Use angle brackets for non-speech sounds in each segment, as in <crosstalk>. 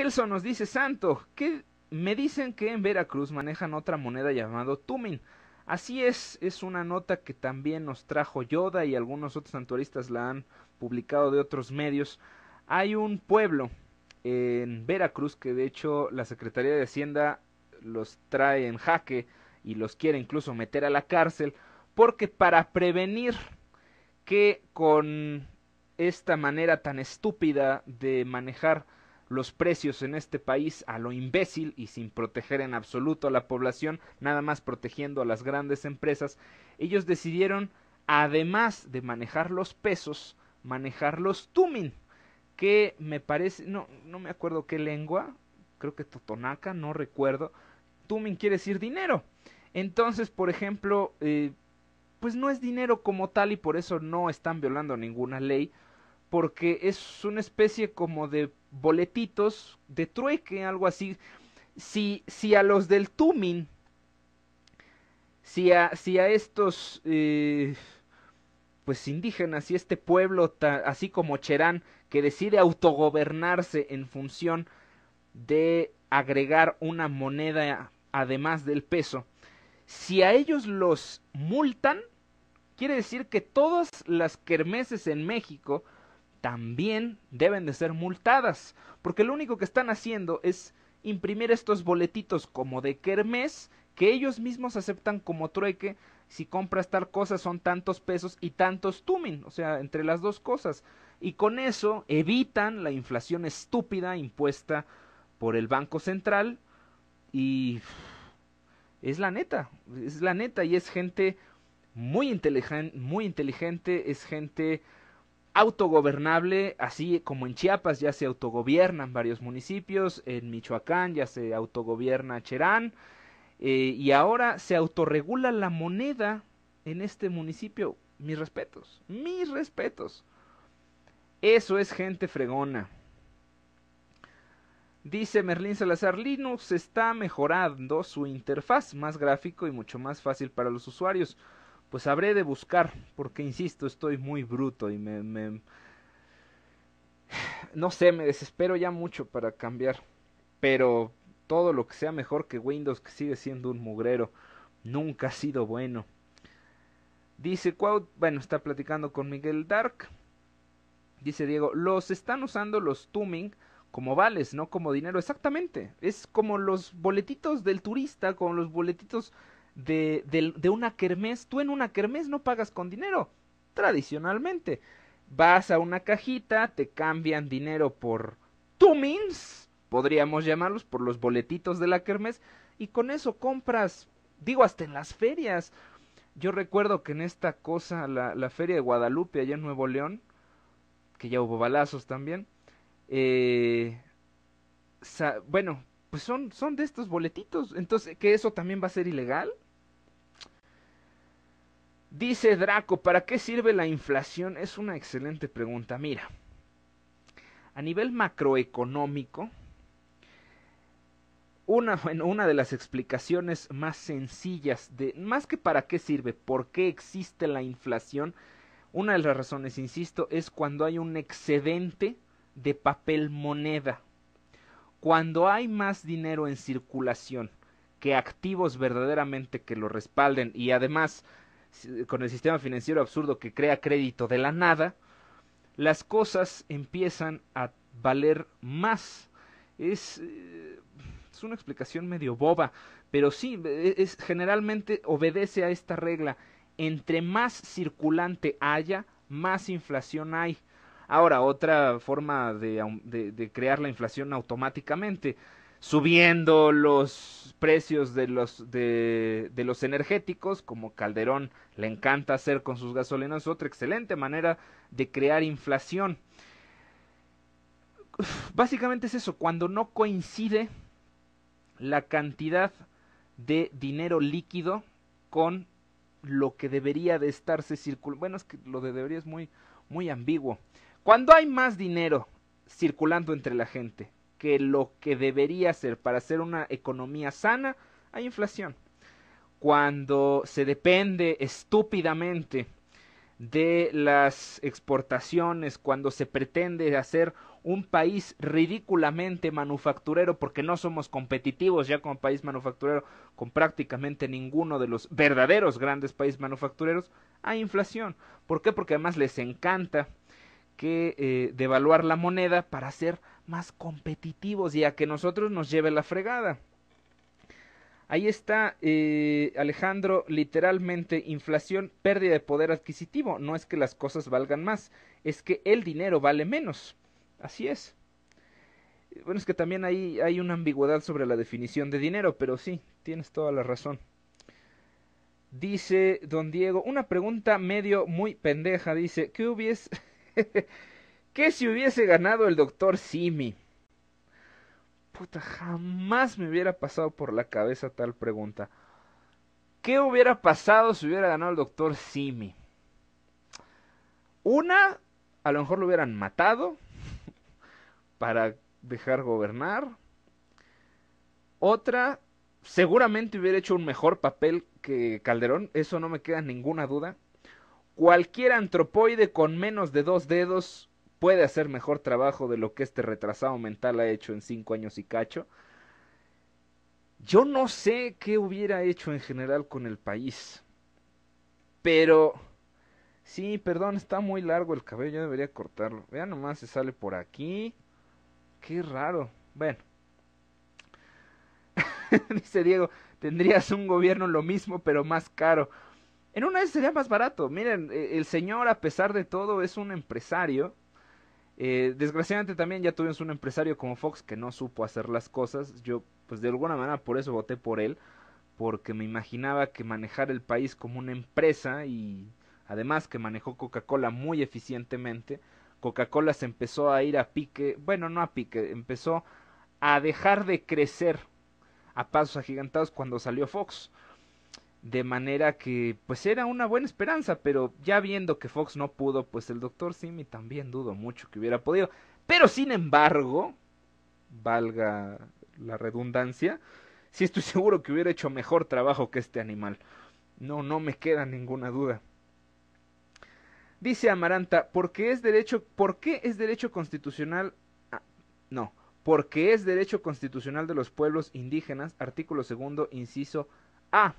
Kelson nos dice, Santo, que me dicen que en Veracruz manejan otra moneda llamado Tumin. Así es, es una nota que también nos trajo Yoda y algunos otros santuaristas la han publicado de otros medios. Hay un pueblo en Veracruz que de hecho la Secretaría de Hacienda los trae en jaque y los quiere incluso meter a la cárcel porque para prevenir que con esta manera tan estúpida de manejar los precios en este país a lo imbécil y sin proteger en absoluto a la población, nada más protegiendo a las grandes empresas, ellos decidieron, además de manejar los pesos, manejar los tumin, que me parece, no, no me acuerdo qué lengua, creo que totonaca, no recuerdo, tumin quiere decir dinero. Entonces, por ejemplo, eh, pues no es dinero como tal y por eso no están violando ninguna ley, porque es una especie como de boletitos de trueque, algo así. Si, si a los del Tumin, si a, a estos eh, pues indígenas y este pueblo, así como Cherán, que decide autogobernarse en función de agregar una moneda además del peso, si a ellos los multan, quiere decir que todas las kermeses en México, también deben de ser multadas, porque lo único que están haciendo es imprimir estos boletitos como de kermés que ellos mismos aceptan como trueque si compras tal cosa son tantos pesos y tantos tuming, o sea, entre las dos cosas. Y con eso evitan la inflación estúpida impuesta por el Banco Central y es la neta, es la neta y es gente muy inteligente, muy inteligente, es gente autogobernable, así como en Chiapas ya se autogobiernan varios municipios, en Michoacán ya se autogobierna Cherán, eh, y ahora se autorregula la moneda en este municipio. Mis respetos, mis respetos. Eso es gente fregona. Dice Merlín Salazar, Linux está mejorando su interfaz, más gráfico y mucho más fácil para los usuarios pues habré de buscar, porque insisto, estoy muy bruto y me, No sé, me desespero ya mucho para cambiar. Pero todo lo que sea mejor que Windows, que sigue siendo un mugrero, nunca ha sido bueno. Dice bueno, está platicando con Miguel Dark. Dice Diego, los están usando los Tuming como vales, no como dinero. Exactamente, es como los boletitos del turista, como los boletitos de, de una kermés. Tú en una kermés no pagas con dinero, tradicionalmente. Vas a una cajita, te cambian dinero por tumins, podríamos llamarlos, por los boletitos de la kermés, y con eso compras, digo, hasta en las ferias. Yo recuerdo que en esta cosa, la, la feria de Guadalupe, allá en Nuevo León, que ya hubo balazos también, eh, bueno, pues son, son de estos boletitos. Entonces, ¿que eso también va a ser ilegal? Dice Draco, ¿para qué sirve la inflación? Es una excelente pregunta. Mira, a nivel macroeconómico, una, <laughs> una de las explicaciones más sencillas de, más que para qué sirve, por qué existe la inflación, una de las razones, insisto, es cuando hay un excedente de papel moneda cuando hay más dinero en circulación que activos verdaderamente que lo respalden y además con el sistema financiero absurdo que crea crédito de la nada, las cosas empiezan a valer más. Es, eh, una explicación medio boba, pero sí, e-, es, generalmente obedece a esta regla. Entre más circulante haya, más inflación hay. Ahora, otra forma de, crear la inflación automáticamente, subiendo los precios de los, energéticos, como Calderón le encanta hacer con sus gasolinas, otra excelente manera de crear inflación. básicamente es eso, cuando no coincide la cantidad de dinero líquido con lo que debería de estarse circulando. Bueno, es que lo de debería es muy, muy ambiguo, cuando hay más dinero circulando entre la gente que lo que debería ser para hacer una economía sana, hay inflación. Cuando se depende estúpidamente de las exportaciones, cuando se pretende hacer un país ridículamente manufacturero, porque no somos competitivos ya como país manufacturero con prácticamente ninguno de los verdaderos grandes países manufactureros, hay inflación. ¿Por qué? Porque además les encanta que eh, devaluar la moneda para ser más competitivos y a que nosotros nos lleve la fregada. Ahí está, eh, Alejandro, literalmente inflación, pérdida de poder adquisitivo. No es que las cosas valgan más, es que el dinero vale menos. Así es. Bueno, es que también ahí hay una ambigüedad sobre la definición de dinero, pero sí, tienes toda la razón. Dice don Diego, una pregunta medio muy pendeja, dice, ¿qué hubiese... <laughs> ¿Qué si hubiese ganado el doctor Simi? Puta, jamás me hubiera pasado por la cabeza tal pregunta. ¿Qué hubiera pasado si hubiera ganado el doctor Simi? Una, a lo mejor lo hubieran matado <laughs> para dejar gobernar. Otra, seguramente hubiera hecho un mejor papel que Calderón, eso no me queda ninguna duda cualquier antropoide con menos de dos dedos puede hacer mejor trabajo de lo que este retrasado mental ha hecho en cinco años y cacho. Yo no sé qué hubiera hecho en general con el país. Pero... Sí, perdón, está muy largo el cabello, yo debería cortarlo. Vean nomás, se sale por aquí. Qué raro. Bueno. <laughs> Dice Diego, tendrías un gobierno lo mismo, pero más caro. En una vez sería más barato. Miren, e, el señor, a pesar de todo, es un empresario. Eh, desgraciadamente también ya tuvimos un empresario como Fox que no supo hacer las cosas. Yo, pues de alguna manera, por eso voté por él. Porque me imaginaba que manejar el país como una empresa y además que manejó Coca-Cola muy eficientemente. Coca-Cola se empezó a ir a pique, bueno, no a pique, empezó a dejar de crecer a pasos agigantados cuando salió Fox. De manera que pues era una buena esperanza, pero ya viendo que Fox no pudo, pues el doctor Simi también dudo mucho que hubiera podido. Pero sin embargo, valga la redundancia, sí estoy <laughs> seguro que hubiera hecho mejor trabajo que este animal. No, no me queda ninguna duda. Dice Amaranta, porque es derecho, ¿por qué es derecho constitucional? Ah, no, porque es derecho constitucional de los pueblos indígenas, artículo segundo, inciso A.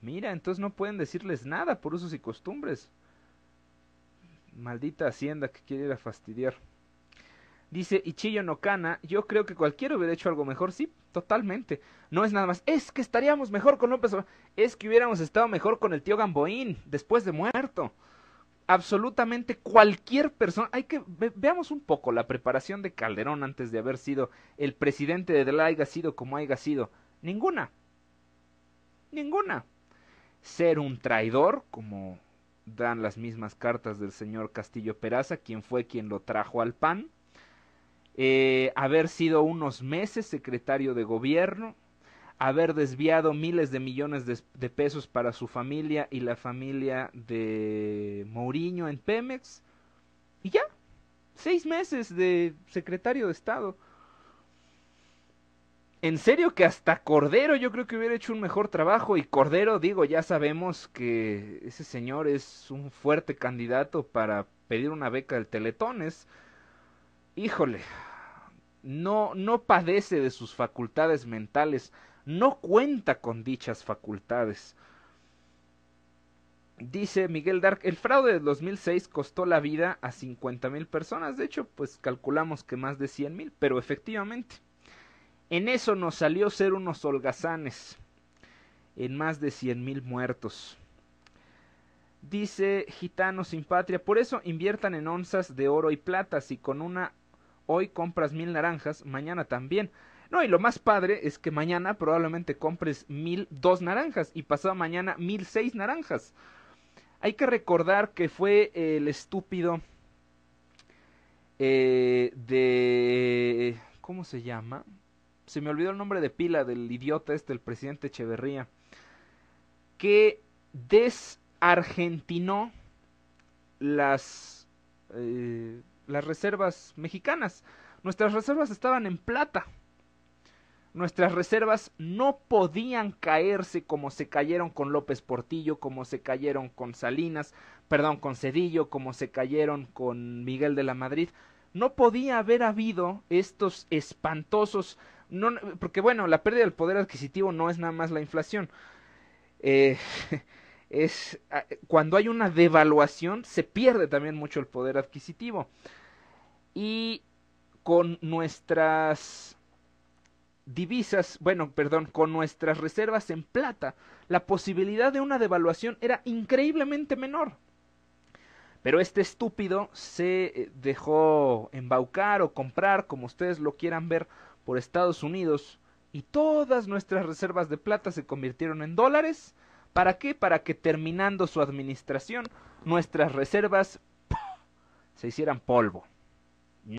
Mira, entonces no pueden decirles nada por usos y costumbres. Maldita hacienda que quiere ir a fastidiar. Dice Ichiyo Nokana, yo creo que cualquiera hubiera hecho algo mejor, sí, totalmente. No es nada más, es que estaríamos mejor con López Obrador, es que hubiéramos estado mejor con el tío Gamboín, después de muerto. Absolutamente cualquier persona, hay que, veamos un poco la preparación de Calderón antes de haber sido el presidente de la Ha sido como haya sido. Ninguna. Ninguna ser un traidor, como dan las mismas cartas del señor Castillo Peraza, quien fue quien lo trajo al PAN, eh, haber sido unos meses secretario de gobierno, haber desviado miles de millones de, de, pesos para su familia y la familia de Mourinho en Pemex, y ya, seis meses de secretario de Estado. En serio que hasta Cordero yo creo que hubiera hecho un mejor trabajo y Cordero, digo, ya sabemos que ese señor es un fuerte candidato para pedir una beca del Teletones. Híjole, no, no padece de sus facultades mentales, no cuenta con dichas facultades. Dice Miguel Dark, el fraude de 2006 costó la vida a 50 mil personas, de hecho, pues calculamos que más de 100 mil, pero efectivamente. En eso nos salió ser unos holgazanes, en más de cien mil muertos. Dice Gitano sin patria, por eso inviertan en onzas de oro y plata, si con una hoy compras mil naranjas, mañana también. No, y lo más padre es que mañana probablemente compres mil dos naranjas y pasado mañana mil seis naranjas. Hay que recordar que fue el estúpido eh, de... ¿Cómo se llama? se me olvidó el nombre de pila del idiota este, el presidente Echeverría, que desargentinó las, eh, las reservas mexicanas. Nuestras reservas estaban en plata. Nuestras reservas no podían caerse como se cayeron con López Portillo, como se cayeron con Salinas, perdón, con Cedillo, como se cayeron con Miguel de la Madrid. No podía haber habido estos espantosos no, porque bueno, la pérdida del poder adquisitivo no es nada más la inflación. Eh, <laughs> es cuando hay una devaluación se pierde también mucho el poder adquisitivo. Y con nuestras divisas, bueno, perdón, con nuestras reservas en plata, la posibilidad de una devaluación era increíblemente menor. Pero este estúpido se eh, dejó embaucar o comprar, como ustedes lo quieran ver, por Estados Unidos y todas nuestras reservas de plata se convirtieron en dólares. ¿Para qué? Para que terminando su administración nuestras reservas se hicieran polvo.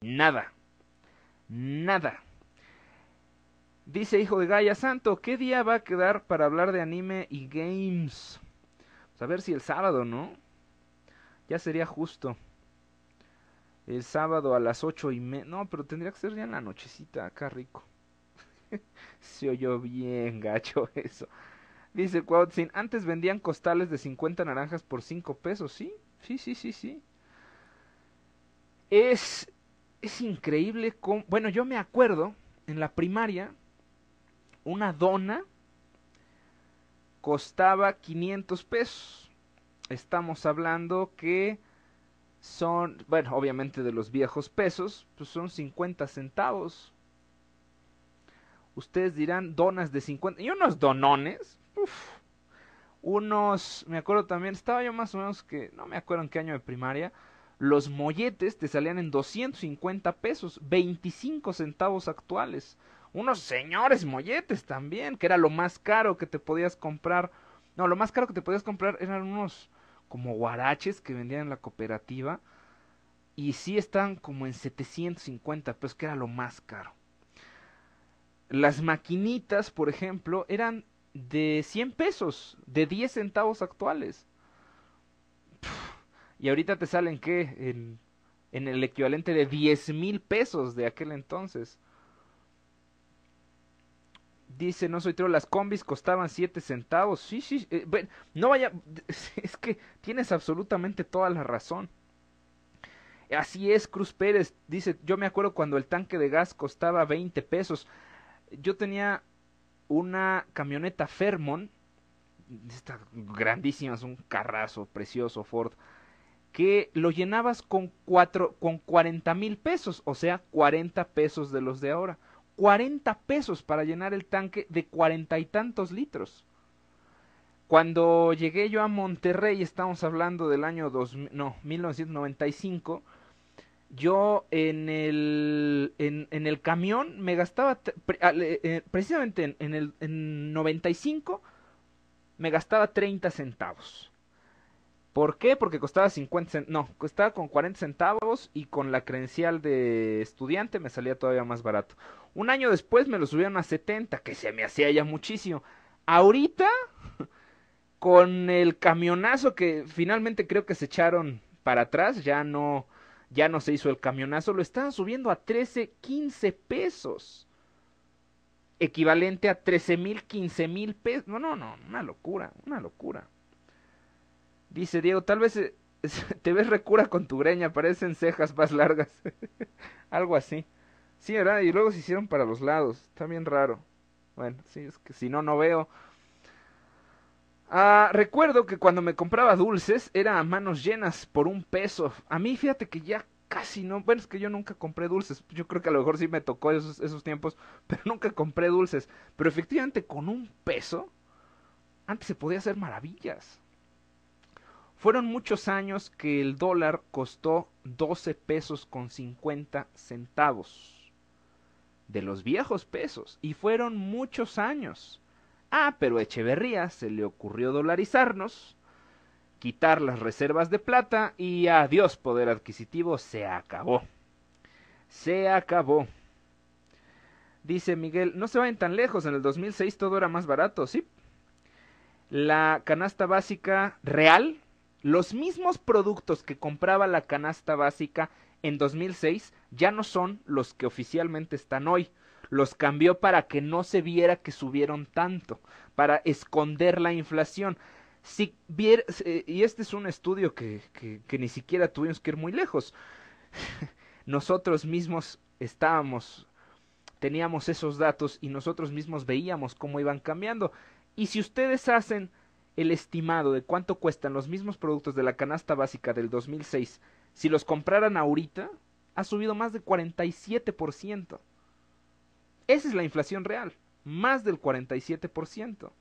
Nada. Nada. Dice hijo de Gaia Santo, ¿qué día va a quedar para hablar de anime y games? Pues a ver si el sábado, ¿no? Ya sería justo. El sábado a las ocho y media. No, pero tendría que ser ya en la nochecita, acá rico. <laughs> Se oyó bien, gacho, <laughs> eso. Dice Cuautzin, antes vendían costales de 50 naranjas por 5 pesos, ¿sí? Sí, sí, sí, sí. Es, es increíble cómo... Bueno, yo me acuerdo, en la primaria, una dona costaba 500 pesos. Estamos hablando que son, bueno, obviamente de los viejos pesos, pues son 50 centavos. Ustedes dirán donas de 50 y unos donones. Uf, unos, me acuerdo también, estaba yo más o menos que, no me acuerdo en qué año de primaria, los molletes te salían en 250 pesos, 25 centavos actuales. Unos señores molletes también, que era lo más caro que te podías comprar. No, lo más caro que te podías comprar eran unos como guaraches que vendían en la cooperativa. Y sí estaban como en 750 pesos, que era lo más caro. Las maquinitas, por ejemplo, eran de 100 pesos, de 10 centavos actuales. y ahorita te salen que en, en el equivalente de 10 mil pesos de aquel entonces. Dice, no soy troll, las combis costaban 7 centavos. Sí, sí, eh, no vaya, <laughs> es que tienes absolutamente toda la razón. Así es, Cruz Pérez. Dice, yo me acuerdo cuando el tanque de gas costaba 20 pesos. Yo tenía una camioneta Fermon, esta grandísima, es un carrazo precioso Ford, que lo llenabas con, cuatro, con 40 mil pesos, o sea, 40 pesos de los de ahora. 40 pesos para llenar el tanque de cuarenta y tantos litros. Cuando llegué yo a Monterrey, estamos hablando del año no, 1995, yo en el, en, en el camión me gastaba, ah, eh, precisamente en, en el en 95, me gastaba 30 centavos. ¿Por qué? Porque costaba 50 no, costaba con 40 centavos y con la credencial de estudiante me salía todavía más barato. Un año después me lo subieron a 70, que se me hacía ya muchísimo. Ahorita, <laughs> con el camionazo que finalmente creo que se echaron para atrás, ya no, ya no se hizo el camionazo, lo estaban subiendo a 13, 15 pesos. Equivalente a 13 mil, 15 mil pesos. No, no, no, una locura, una locura. Dice Diego, tal vez eh, <laughs> te ves recura con tu greña, parecen cejas más largas. <laughs> Algo así. Sí, ¿verdad? Y luego se hicieron para los lados. Está bien raro. Bueno, sí, es que si no, no veo. Ah, recuerdo que cuando me compraba dulces era a manos llenas por un peso. A mí, fíjate que ya casi no. Bueno, es que yo nunca compré dulces. Yo creo que a lo mejor sí me tocó esos, esos tiempos, <laughs> pero nunca compré dulces. Pero efectivamente, con un peso, antes se podía hacer maravillas. Fueron muchos años que el dólar costó 12 pesos con 50 centavos de los viejos pesos y fueron muchos años. Ah, pero Echeverría se le ocurrió dolarizarnos, quitar las reservas de plata y adiós poder adquisitivo, se acabó. Se acabó. Dice Miguel, no se vayan tan lejos, en el 2006 todo era más barato, ¿sí? La canasta básica real los mismos productos que compraba la canasta básica en 2006 ya no son los que oficialmente están hoy. Los cambió para que no se viera que subieron tanto, para esconder la inflación. Si eh, y este es un estudio que, que ni siquiera tuvimos que ir muy lejos. <laughs> Nosotros mismos estábamos, teníamos esos datos y nosotros mismos veíamos cómo iban cambiando. Y si ustedes hacen el estimado de cuánto cuestan los mismos productos de la canasta básica del 2006 si los compraran ahorita ha subido más del 47%. Esa es la inflación real, más del 47%.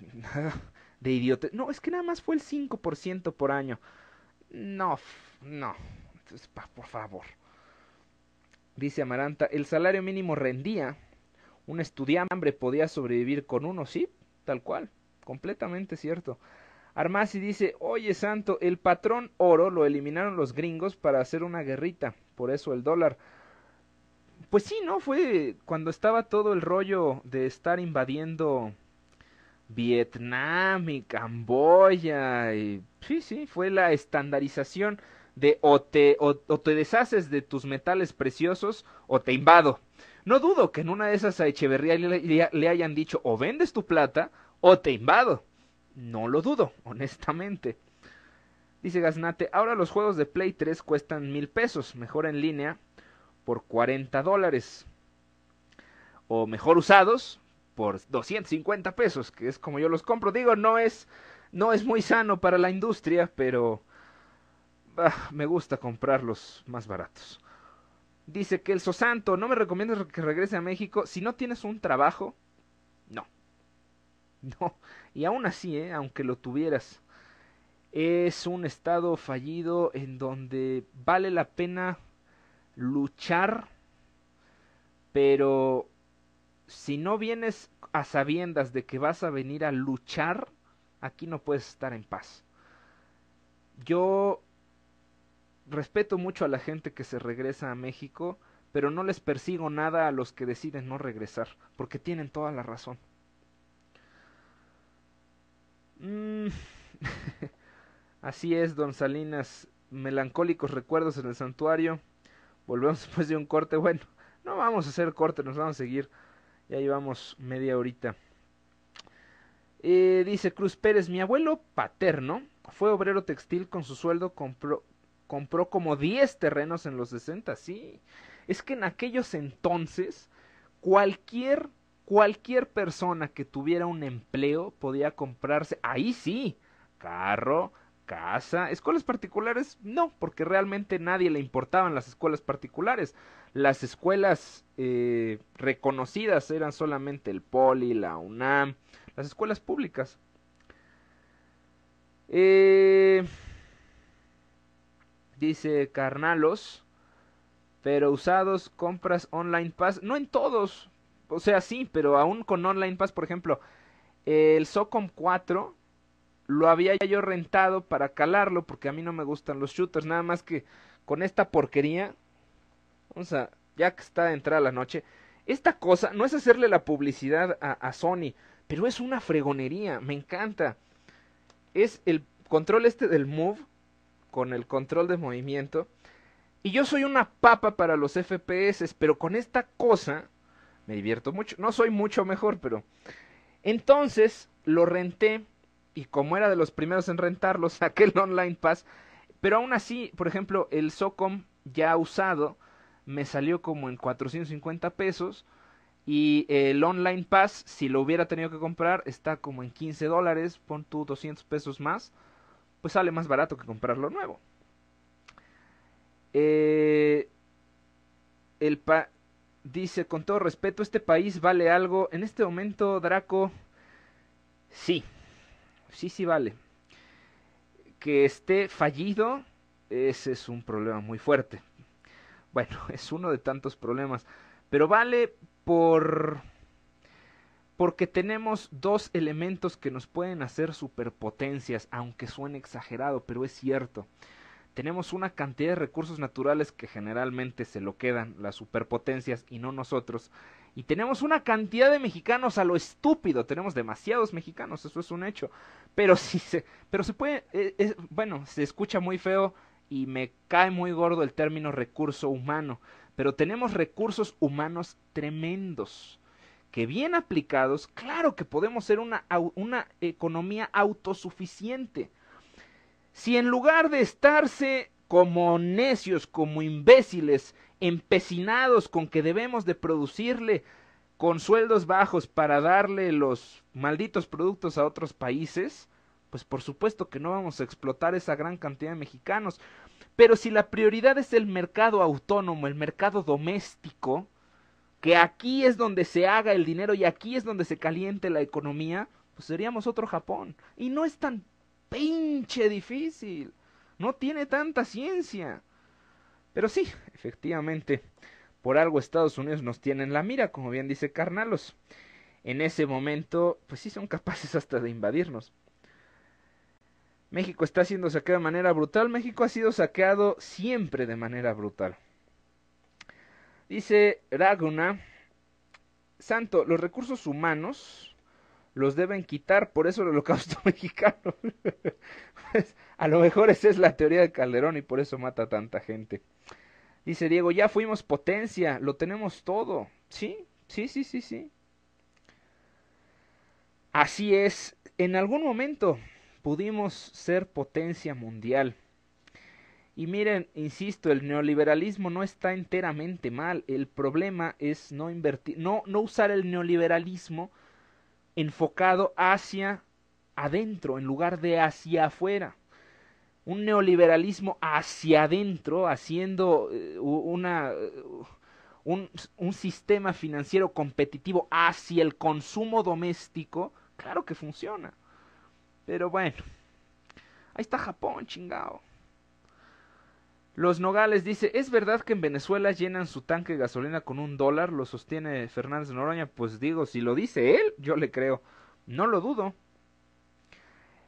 <laughs> de idiota. No, es que nada más fue el 5% por año. No, no. por favor. Dice Amaranta, el salario mínimo rendía. Un estudiante hambre podía sobrevivir con uno, sí, tal cual. Completamente cierto. Armasi dice, oye santo, el patrón oro lo eliminaron los gringos para hacer una guerrita, por eso el dólar. Pues sí, ¿no? Fue cuando estaba todo el rollo de estar invadiendo Vietnam y Camboya. Y... Sí, sí, fue la estandarización de o te, te deshaces de tus metales preciosos o te invado. No dudo que en una de esas a Echeverría le hayan dicho o vendes tu plata o te invado. No lo dudo, honestamente. Dice Gaznate, ahora los juegos de Play 3 cuestan mil pesos, mejor en línea por 40 dólares. O mejor usados por 250 pesos, que es como yo los compro. Digo, no es, no es muy sano para la industria, pero Bah, me gusta comprarlos más baratos. Dice que el no me recomiendas que regrese a México si no tienes un trabajo <laughs> No, y aún así, ¿eh? aunque lo tuvieras, es un estado fallido en donde vale la pena luchar, pero si no vienes a sabiendas de que vas a venir a luchar, aquí no puedes estar en paz. Yo respeto mucho a la gente que se regresa a México, pero no les persigo nada a los que deciden no regresar, porque tienen toda la razón. Mm. <laughs> Así es, don Salinas. Melancólicos recuerdos en el santuario. Volvemos <laughs> después de un corte. Bueno, no vamos a hacer corte, nos vamos a seguir. Ya llevamos media horita. Eh, dice Cruz Pérez, mi abuelo paterno fue obrero textil con su sueldo, compró, compró como 10 terrenos en los 60, sí. Es que en aquellos entonces cualquier cualquier persona que tuviera un empleo podía comprarse, ahí sí, carro, casa, escuelas particulares no, porque realmente nadie le importaban las escuelas particulares. Las escuelas eh, reconocidas eran solamente el Poli, la UNAM, las escuelas públicas. Eh, dice Carnalos, pero usados, compras online pas, no en todos, o sea, sí, pero aún con Online Pass, por ejemplo, el SOCOM 4 lo había yo rentado para calarlo porque a mí no me gustan los shooters, nada más que con esta porquería, vamos sea, ya que está de entrada la noche, esta cosa no es hacerle la publicidad a Sony, pero es una fregonería, me encanta. Es el control este del Move con el control de movimiento. Y yo soy una papa para los FPS, pero con esta cosa me divierto mucho. No soy mucho mejor, pero... Entonces lo renté y como era de los primeros en rentarlo, <laughs> saqué el Online Pass. Pero aún así, por ejemplo, el SOCOM ya usado me salió como en 450 pesos. Y el Online Pass, si lo hubiera tenido que comprar, está como en 15 dólares. Pon tú 200 pesos más. Pues sale más barato que comprarlo nuevo. Eh, el pa Dice, con todo respeto, este país vale algo. En este momento, Draco, sí, sí, sí vale. Que esté fallido, ese es un problema muy fuerte. Bueno, <laughs> es uno de tantos problemas. Pero vale por... Porque tenemos dos elementos que nos pueden hacer superpotencias, aunque suene exagerado, pero es cierto tenemos una cantidad de recursos naturales que generalmente se lo quedan las superpotencias y no nosotros. Y tenemos una cantidad de mexicanos a lo estúpido, tenemos demasiados mexicanos, eso es un hecho. Pero sí <laughs> se, pero se puede, eh, bueno, se escucha muy feo y me cae muy gordo el término recurso humano, pero tenemos recursos humanos tremendos que bien aplicados, claro que podemos ser una economía autosuficiente si en lugar de estarse como necios, como imbéciles, empecinados con que debemos de producirle con sueldos bajos para darle los malditos productos a otros países, pues por supuesto que no vamos a explotar esa gran cantidad de mexicanos. Pero si la prioridad es el mercado autónomo, el mercado doméstico, que aquí es donde se haga el dinero y aquí es donde se caliente la economía, pues seríamos otro Japón. Y no es tan pinche difícil. No tiene tanta ciencia. Pero sí, efectivamente, por algo Estados Unidos nos tiene en la mira, como bien dice Carnalos. En ese momento, pues sí son capaces hasta de invadirnos. México está siendo saqueado de manera brutal. México ha sido saqueado siempre de manera brutal. Dice Raguna. Santo, los recursos humanos los deben quitar, por eso el holocausto <laughs> mexicano. Pues, a lo mejor esa es la teoría de Calderón y por eso mata a tanta gente. Dice Diego, ya fuimos potencia, lo tenemos todo. Sí, sí, sí, sí, sí. Así es, en algún momento pudimos ser potencia mundial. Y miren, insisto, el neoliberalismo no está enteramente mal. El problema es no invertir, no, no usar el neoliberalismo enfocado hacia adentro en lugar de hacia afuera. Un neoliberalismo hacia adentro, haciendo eh, una, eh, un, un sistema financiero competitivo hacia el consumo doméstico, claro que funciona. Pero bueno, ahí está Japón, chingado. Los Nogales dice, ¿es verdad que en Venezuela llenan su tanque de gasolina con un dólar? Lo sostiene Fernández Noroña. Pues digo, si lo dice él, yo le creo. No lo dudo.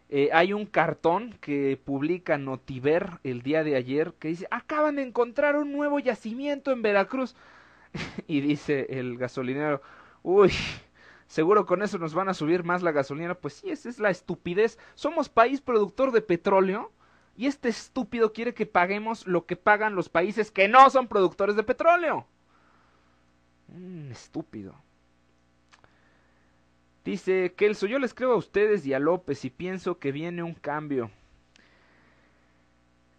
Eh, hay un cartón que publica Notiver el día de ayer que dice, acaban de encontrar un nuevo yacimiento en Veracruz. <laughs> y dice el gasolinero, uy, seguro con eso nos van a subir más la gasolina. Pues sí, esa es la estupidez. Somos país productor de petróleo y este estúpido quiere que paguemos lo que pagan los países que no son productores de petróleo. Un estúpido. Dice Kelso, yo les creo a ustedes y a López y pienso que viene un cambio.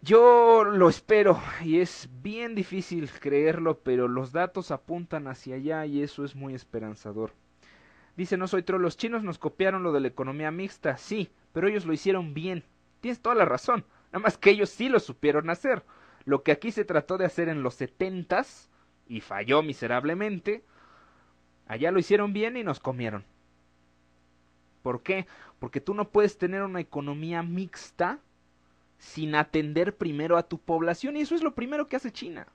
Yo lo espero y es bien difícil creerlo, pero los datos apuntan hacia allá y eso es muy esperanzador. Dice, no soy troll, los chinos nos copiaron lo de la economía mixta, sí, pero ellos lo hicieron bien. Tienes toda la razón. Nada más que ellos sí lo supieron hacer. Lo que aquí se trató de hacer en los setentas, y falló miserablemente, allá lo hicieron bien y nos comieron. ¿Por qué? Porque tú no puedes tener una economía mixta sin atender primero a tu población, y eso es lo primero que hace China.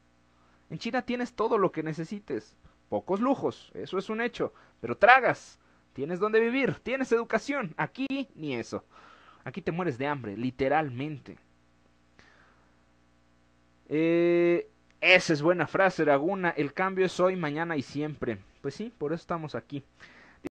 En China tienes todo lo que necesites, pocos lujos, eso es un hecho, pero tragas, tienes donde vivir, tienes educación, aquí ni eso. Aquí te mueres de hambre, literalmente. Eh, esa es buena frase, Laguna. El cambio es hoy, mañana y siempre. Pues sí, por eso estamos aquí.